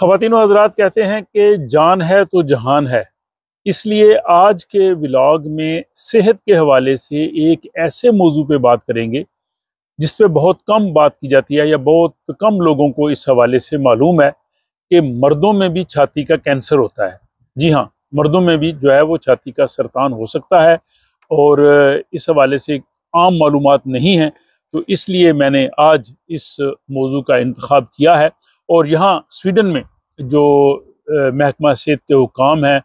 खातिन हजरात कहते हैं कि जान है तो जहान है इसलिए आज के विलाग में सेहत के हवाले से एक ऐसे मौजू पे बात करेंगे जिस पे बहुत कम बात की जाती है या बहुत कम लोगों को इस हवाले से मालूम है कि मर्दों में भी छाती का कैंसर होता है जी हाँ मर्दों में भी जो है वो छाती का सरतान हो सकता है और इस हवाले से आम मालूम नहीं हैं तो इसलिए मैंने आज इस मौजू का इंतखब किया है और यहाँ स्वीडन में जो महकमा सेहत के हुकाम हैं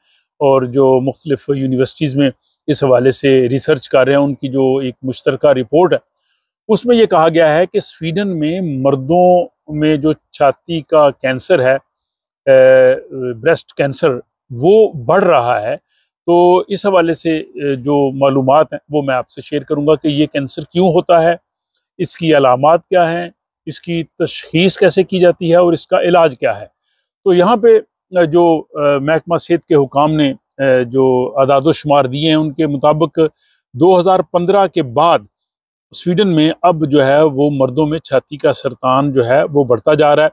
और जो मुख्तलिफ यूनिवर्सिटीज़ में इस हवाले से रिसर्च कर रहे हैं उनकी जो एक मुश्तरक रिपोर्ट है उसमें यह कहा गया है कि स्वीडन में मर्दों में जो छाती का कैंसर है ब्रेस्ट कैंसर वो बढ़ रहा है तो इस हवाले से जो मालूम हैं वो मैं आपसे शेयर करूँगा कि ये कैंसर क्यों होता है इसकी अलामत क्या हैं इसकी तशखीस कैसे की जाती है और इसका इलाज क्या है तो यहाँ पे जो महकमा सेहत के हुकाम ने जो अदादोशुमार दिए हैं उनके मुताबिक 2015 के बाद स्वीडन में अब जो है वो मर्दों में छाती का सरतान जो है वो बढ़ता जा रहा है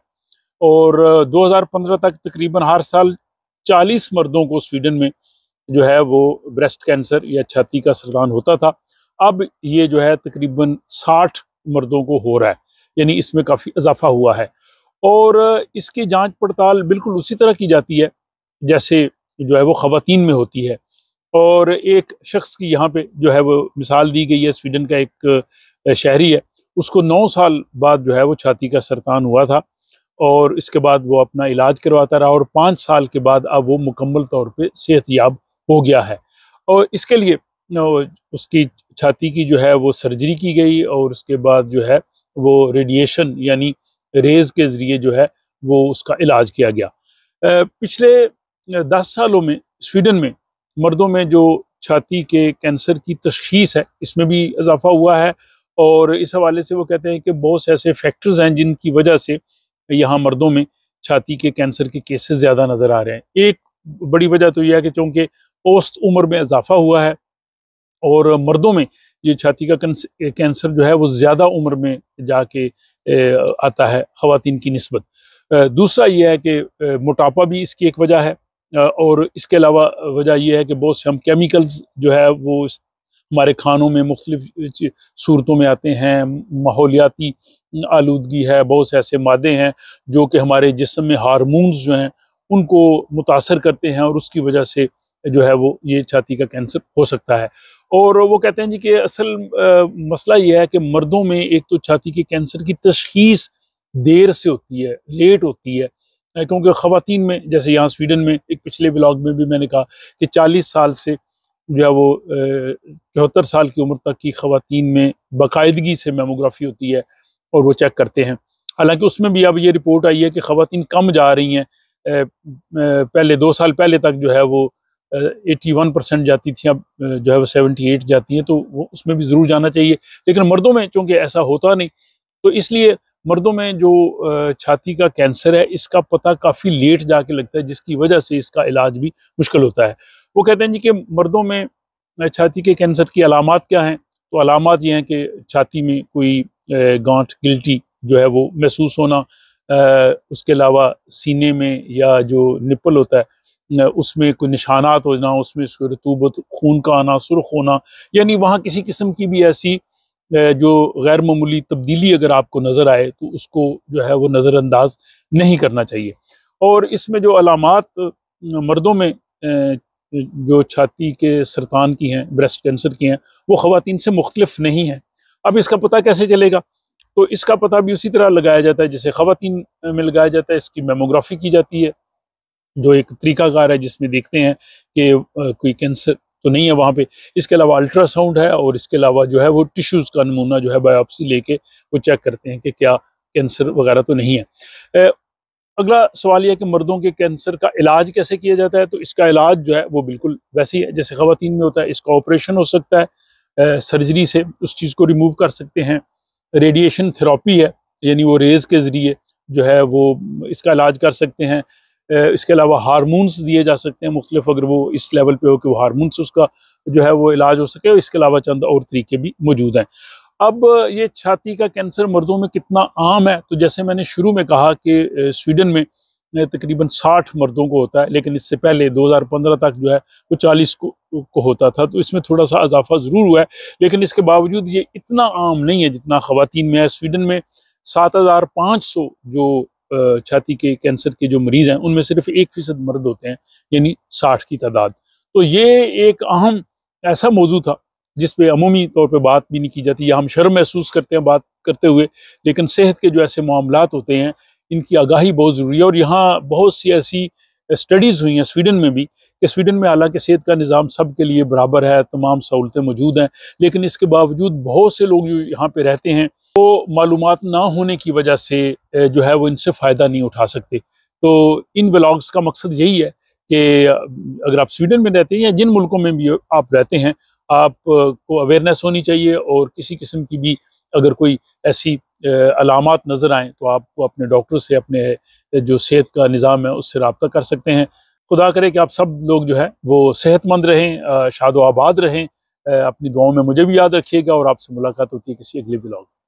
और 2015 तक तकरीबन हर साल 40 मर्दों को स्वीडन में जो है वो ब्रेस्ट कैंसर या छाती का सरतान होता था अब ये जो है तकरीबन 60 मर्दों को हो रहा है यानी इसमें काफ़ी इजाफा हुआ है और इसकी जांच पड़ताल बिल्कुल उसी तरह की जाती है जैसे जो है वो ख़वान में होती है और एक शख्स की यहाँ पे जो है वो मिसाल दी गई है स्वीडन का एक शहरी है उसको नौ साल बाद जो है वो छाती का सरतान हुआ था और इसके बाद वो अपना इलाज करवाता रहा और पाँच साल के बाद अब वो मुकम्मल तौर पर सेहतियाब हो गया है और इसके लिए उसकी छाती की जो है वो सर्जरी की गई और उसके बाद जो है वो रेडिएशन यानी रेज के ज़रिए जो है वो उसका इलाज किया गया पिछले दस सालों में स्वीडन में मर्दों में जो छाती के कैंसर की तशखीस है इसमें भी इजाफा हुआ है और इस हवाले से वो कहते हैं कि बहुत से ऐसे फैक्टर्स हैं जिनकी वजह से यहाँ मर्दों में छाती के कैंसर के केसेस ज़्यादा नज़र आ रहे हैं एक बड़ी वजह तो यह है कि चूँकि औस्त उम्र में इजाफा हुआ है और मर्दों में ये छाती का कैंसर जो है वो ज़्यादा उम्र में जाके आता है ख़वान की नस्बत दूसरा ये है कि मोटापा भी इसकी एक वजह है और इसके अलावा वजह यह है कि बहुत से हम केमिकल्स जो है वो हमारे खानों में मुख्तफ सूरतों में आते हैं माहौलियाती आलूदगी है बहुत से ऐसे मादे हैं जो कि हमारे जिसम में हारमोन्स जो हैं उनको मुतासर करते हैं और उसकी वजह से जो है वो ये छाती का कैंसर हो सकता है और वो कहते हैं जी कि असल मसला ये है कि मर्दों में एक तो छाती के कैंसर की तशखीस देर से होती है लेट होती है क्योंकि ख़वान में जैसे यहाँ स्वीडन में एक पिछले ब्लॉग में भी मैंने कहा कि चालीस साल से जो है वो चौहत्तर साल की उम्र तक की खातन में बाकायदगी से मेमोग्राफी होती है और वो चेक करते हैं हालांकि उसमें भी अब ये रिपोर्ट आई है कि खातन कम जा रही हैं पहले दो साल पहले तक जो है वो एट्टी वन परसेंट जाती थी अब जो है वो सेवेंटी एट जाती हैं तो वो उसमें भी ज़रूर जाना चाहिए लेकिन मर्दों में चूँकि ऐसा होता नहीं तो इसलिए मर्दों में जो छाती का कैंसर है इसका पता काफ़ी लेट जाके लगता है जिसकी वजह से इसका इलाज भी मुश्किल होता है वो कहते हैं जी कि मर्दों में छाती के कैंसर की अलामत क्या हैं तो अलामत ये हैं कि छाती में कोई गांठ गिल्टी जो है वो महसूस होना उसके अलावा सीने में या जो निप्पल होता है उसमें कोई निशानात हो जाना उसमें रतूबत खून का आना सुरख होना यानी वहाँ किसी किस्म की भी ऐसी जो गैर मामूली तब्दीली अगर आपको नज़र आए तो उसको जो है वो नज़रअंदाज नहीं करना चाहिए और इसमें जो अलामत मर्दों में जो छाती के सरतान की हैं ब्रेस्ट कैंसर की हैं वो ख़वान से मुख्तलफ नहीं हैं अब इसका पता कैसे चलेगा तो इसका पता भी उसी तरह लगाया जाता है जैसे ख़वान में लगाया जाता है इसकी मेमोग्राफी की जाती है जो एक तरीकाकार है जिसमें देखते हैं कि कोई कैंसर तो नहीं है वहाँ पे इसके अलावा अल्ट्रासाउंड है और इसके अलावा जो है वो टिश्यूज़ का नमूना जो है बायोप्सी लेके वो चेक करते हैं कि क्या कैंसर वगैरह तो नहीं है अगला सवाल यह कि मर्दों के कैंसर का इलाज कैसे किया जाता है तो इसका इलाज जो है वो बिल्कुल वैसे ही है जैसे ख़वातीन में होता है इसका ऑपरेशन हो सकता है ए, सर्जरी से उस चीज़ को रिमूव कर सकते हैं रेडिएशन थेरापी है यानी वो रेज़ के ज़रिए जो है वो इसका इलाज कर सकते हैं इसके अलावा हारमोन्स दिए जा सकते हैं मुख्तलिफ अगर वो इस लेवल पे हो कि वो हारमोनस उसका जो है वो इलाज हो सके इसके अलावा चंद और तरीके भी मौजूद हैं अब ये छाती का कैंसर मर्दों में कितना आम है तो जैसे मैंने शुरू में कहा कि स्वीडन में तकरीबन 60 मर्दों को होता है लेकिन इससे पहले 2015 तक जो है वो 40 को, को होता था तो इसमें थोड़ा सा इजाफा ज़रूर हुआ है लेकिन इसके बावजूद ये इतना आम नहीं है जितना ख़वान में है स्वीडन में 7,500 जो छाती के कैंसर के जो मरीज़ हैं उनमें सिर्फ एक फ़ीसद मर्द होते हैं यानी साठ की तादाद तो ये एक अहम ऐसा मौजू था जिस पे अमूमी तौर पे बात भी नहीं की जाती या हम शर्म महसूस करते हैं बात करते हुए लेकिन सेहत के जो ऐसे मामला होते हैं इनकी आगाही बहुत ज़रूरी है और यहाँ बहुत सी ऐसी स्टडीज़ हुई हैं स्वीडन में भी कि स्वीडन में हालांकि सेहत का निज़ाम सब के लिए बराबर है तमाम सहूलतें मौजूद हैं लेकिन इसके बावजूद बहुत से लोग जो यहाँ पर रहते हैं वो तो मालूम ना होने की वजह से जो है वो इनसे फ़ायदा नहीं उठा सकते तो इन ब्लॉग्स का मकसद यही है कि अगर आप स्वीडन में रहते हैं या जिन मुल्कों में भी आप रहते हैं आपको अवेयरनेस होनी चाहिए और किसी किस्म की भी अगर कोई ऐसी अलामत नज़र आएँ तो आपको अपने डॉक्टर से अपने जो सेहत का निज़ाम है उससे रबता कर सकते हैं खुदा करे कि आप सब लोग जो है वो सेहतमंद रहें शादो आबाद रहें अपनी दुआओं में मुझे भी याद रखिएगा और आपसे मुलाकात होती है किसी अगले ब्लॉग